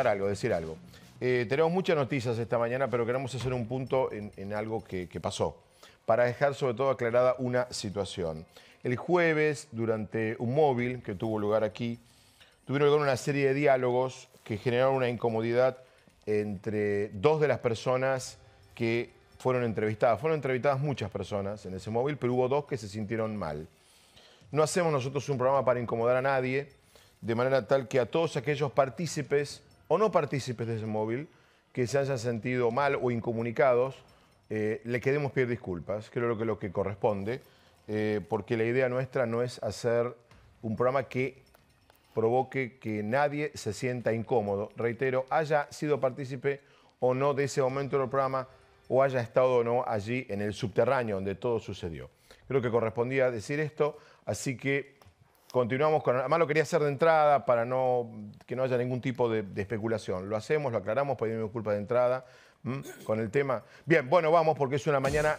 algo, decir algo. Eh, tenemos muchas noticias esta mañana, pero queremos hacer un punto en, algo que, que, pasó, para dejar sobre todo aclarada una situación. El jueves, durante un móvil que tuvo lugar aquí, tuvieron lugar una serie de diálogos que generaron una incomodidad entre dos de las personas que fueron entrevistadas. Fueron entrevistadas muchas personas en ese móvil, pero hubo dos que se sintieron mal. No hacemos nosotros un programa para incomodar a nadie, de manera tal que a todos aquellos partícipes o no partícipes de ese móvil, que se hayan sentido mal o incomunicados, eh, le queremos pedir disculpas, creo que lo que corresponde, eh, porque la idea nuestra no es hacer un programa que provoque que nadie se sienta incómodo. Reitero, haya sido partícipe o no de ese momento del programa, o haya estado o no allí en el subterráneo donde todo sucedió. Creo que correspondía decir esto, así que Continuamos con, además lo quería hacer de entrada para no, que no haya ningún tipo de, especulación. Lo hacemos, lo aclaramos, pedimos culpa de entrada con el tema. Bien, bueno, vamos porque es una mañana